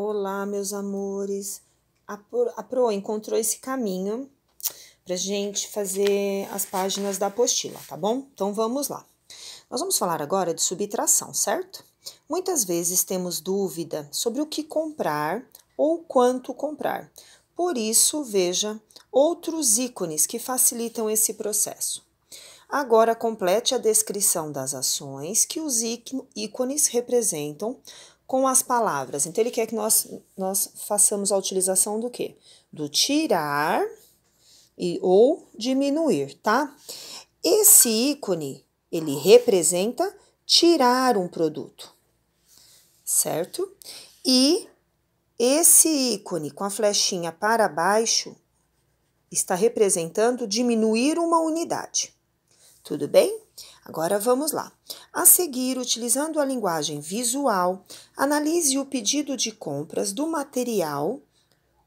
Olá, meus amores. A Pro, encontrou esse caminho para gente fazer as páginas da apostila, tá bom? Então vamos lá. Nós vamos falar agora de subtração, certo? Muitas vezes temos dúvida sobre o que comprar ou quanto comprar. Por isso, veja outros ícones que facilitam esse processo. Agora complete a descrição das ações que os ícones representam com as palavras. Então, ele quer que nós, nós façamos a utilização do quê? Do tirar e ou diminuir, tá? Esse ícone, ele representa tirar um produto, certo? E esse ícone com a flechinha para baixo está representando diminuir uma unidade. Tudo bem? Agora vamos lá. A seguir, utilizando a linguagem visual, analise o pedido de compras do material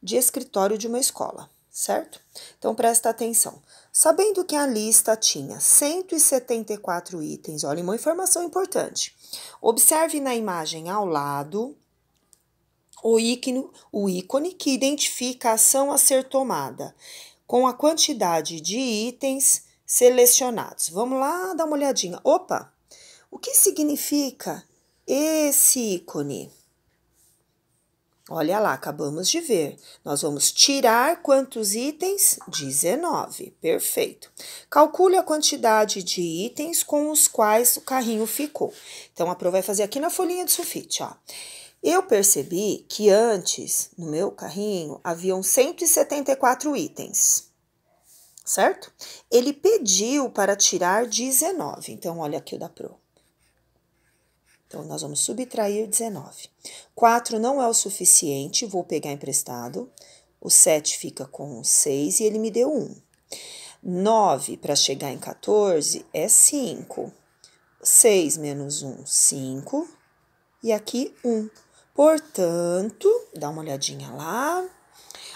de escritório de uma escola, certo? Então presta atenção. Sabendo que a lista tinha 174 itens, olha uma informação importante. Observe na imagem ao lado o ícone, o ícone que identifica a ação a ser tomada, com a quantidade de itens selecionados. Vamos lá dar uma olhadinha. Opa! O que significa esse ícone? Olha lá, acabamos de ver. Nós vamos tirar quantos itens? 19. Perfeito. Calcule a quantidade de itens com os quais o carrinho ficou. Então, a Pro vai fazer aqui na folhinha de sulfite, ó. Eu percebi que antes, no meu carrinho, haviam 174 itens certo? Ele pediu para tirar 19. Então, olha aqui o da pro. Então, nós vamos subtrair 19. 4 não é o suficiente, vou pegar emprestado. O 7 fica com 6 e ele me deu 1. 9 para chegar em 14 é 5. 6 menos 1, 5. E aqui 1. Portanto, dá uma olhadinha lá.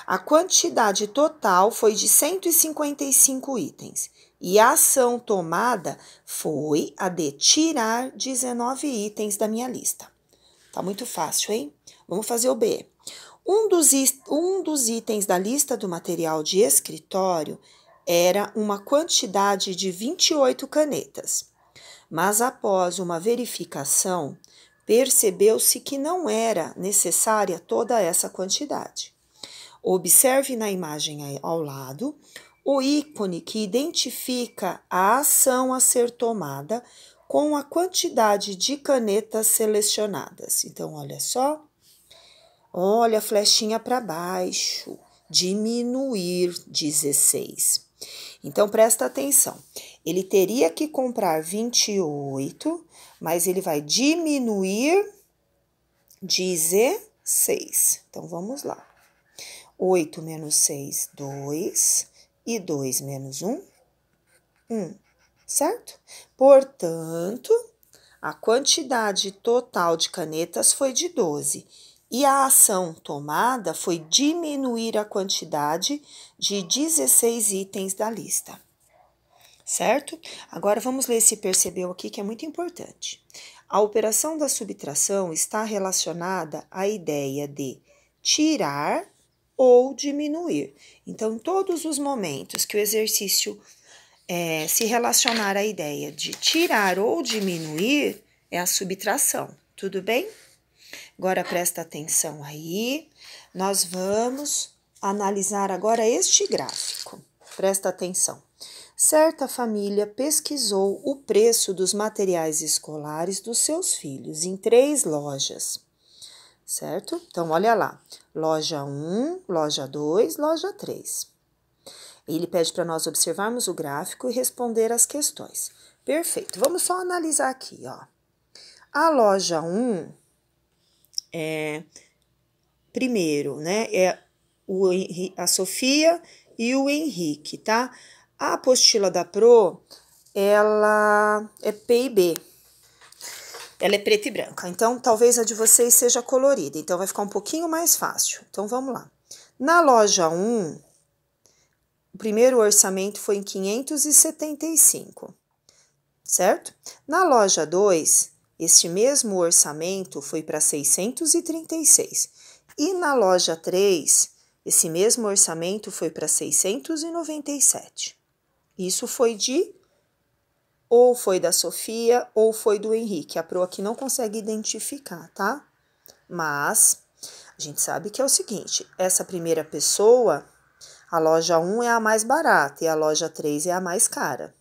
A quantidade total foi de 155 itens e a ação tomada foi a de tirar 19 itens da minha lista. Tá muito fácil, hein? Vamos fazer o B. Um dos, um dos itens da lista do material de escritório era uma quantidade de 28 canetas, mas após uma verificação, percebeu-se que não era necessária toda essa quantidade. Observe na imagem ao lado o ícone que identifica a ação a ser tomada com a quantidade de canetas selecionadas. Então, olha só. Olha a flechinha para baixo. Diminuir 16. Então, presta atenção. Ele teria que comprar 28, mas ele vai diminuir 16. Então, vamos lá. 8 menos 6, 2. E 2 menos 1, 1. Certo? Portanto, a quantidade total de canetas foi de 12. E a ação tomada foi diminuir a quantidade de 16 itens da lista. Certo? Agora vamos ler se percebeu aqui que é muito importante. A operação da subtração está relacionada à ideia de tirar ou diminuir. Então, todos os momentos que o exercício é, se relacionar à ideia de tirar ou diminuir, é a subtração, tudo bem? Agora presta atenção aí, nós vamos analisar agora este gráfico. Presta atenção. Certa família pesquisou o preço dos materiais escolares dos seus filhos em três lojas certo? Então, olha lá: loja 1, loja 2, loja 3. Ele pede para nós observarmos o gráfico e responder as questões. Perfeito. Vamos só analisar aqui, ó. A loja 1 é primeiro, né? É o a Sofia e o Henrique, tá? A apostila da Pro, ela é PIB, ela é preta e branca, então talvez a de vocês seja colorida, então vai ficar um pouquinho mais fácil. Então vamos lá. Na loja 1, o primeiro orçamento foi em 575, certo? Na loja 2, este mesmo orçamento foi para 636. E na loja 3, esse mesmo orçamento foi para 697. Isso foi de ou foi da Sofia ou foi do Henrique. A Pro aqui não consegue identificar, tá? Mas a gente sabe que é o seguinte: essa primeira pessoa, a loja 1 é a mais barata e a loja 3 é a mais cara.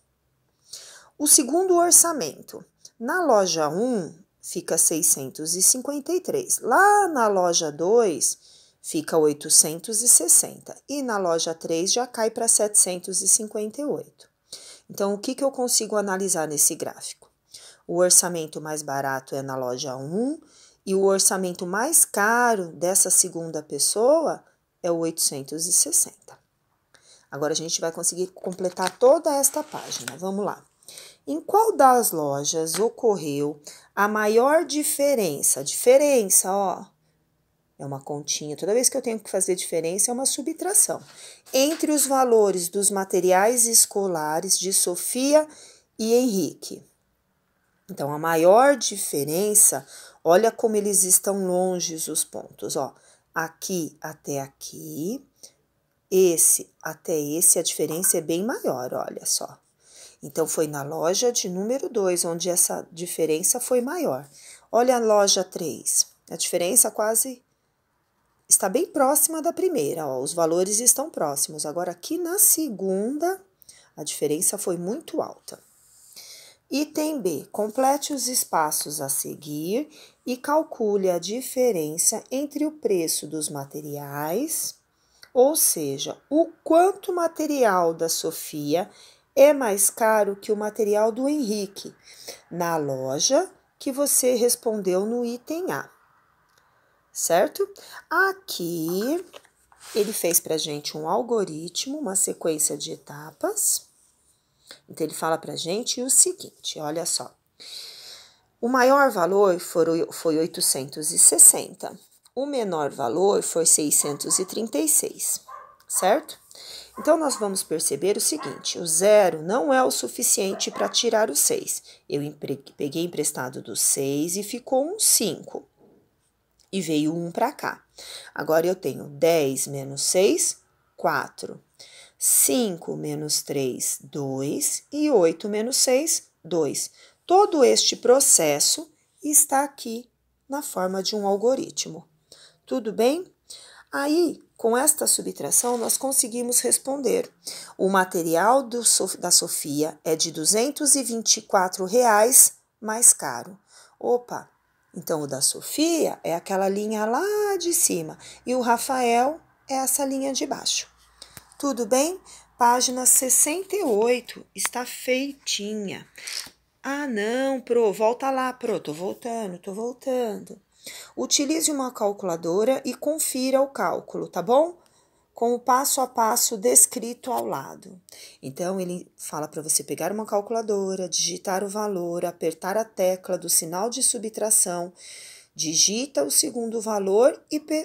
O segundo orçamento. Na loja 1 fica 653. Lá na loja 2 fica 860 e na loja 3 já cai para 758. Então, o que, que eu consigo analisar nesse gráfico? O orçamento mais barato é na loja 1 e o orçamento mais caro dessa segunda pessoa é o 860. Agora a gente vai conseguir completar toda esta página. Vamos lá. Em qual das lojas ocorreu a maior diferença? diferença, ó, é uma continha. Toda vez que eu tenho que fazer diferença, é uma subtração. Entre os valores dos materiais escolares de Sofia e Henrique. Então, a maior diferença, olha como eles estão longe os pontos, ó. Aqui até aqui, esse até esse, a diferença é bem maior, olha só. Então, foi na loja de número 2, onde essa diferença foi maior. Olha a loja 3, a diferença quase está bem próxima da primeira, ó, os valores estão próximos. Agora, aqui na segunda, a diferença foi muito alta. Item B: complete os espaços a seguir e calcule a diferença entre o preço dos materiais, ou seja, o quanto o material da Sofia é mais caro que o material do Henrique, na loja que você respondeu no item A certo? Aqui ele fez para gente um algoritmo, uma sequência de etapas. Então, ele fala para gente o seguinte: olha só. O maior valor foi 860, o menor valor foi 636, certo? Então, nós vamos perceber o seguinte: o zero não é o suficiente para tirar o 6. Eu peguei emprestado do 6 e ficou um 5 e veio 1 um para cá. Agora eu tenho 10 menos 6, 4. 5 menos 3, 2. E 8 menos 6, 2. Todo este processo está aqui na forma de um algoritmo. Tudo bem? Aí, com esta subtração, nós conseguimos responder. O material do, da Sofia é de R$ 224 reais mais caro. Opa, então, o da Sofia é aquela linha lá de cima e o Rafael é essa linha de baixo. Tudo bem? Página 68 está feitinha. Ah, não, Pro, volta lá, Pro, tô voltando, tô voltando. Utilize uma calculadora e confira o cálculo, tá bom? com o passo a passo descrito ao lado. Então, ele fala para você pegar uma calculadora, digitar o valor, apertar a tecla do sinal de subtração, digita o segundo valor e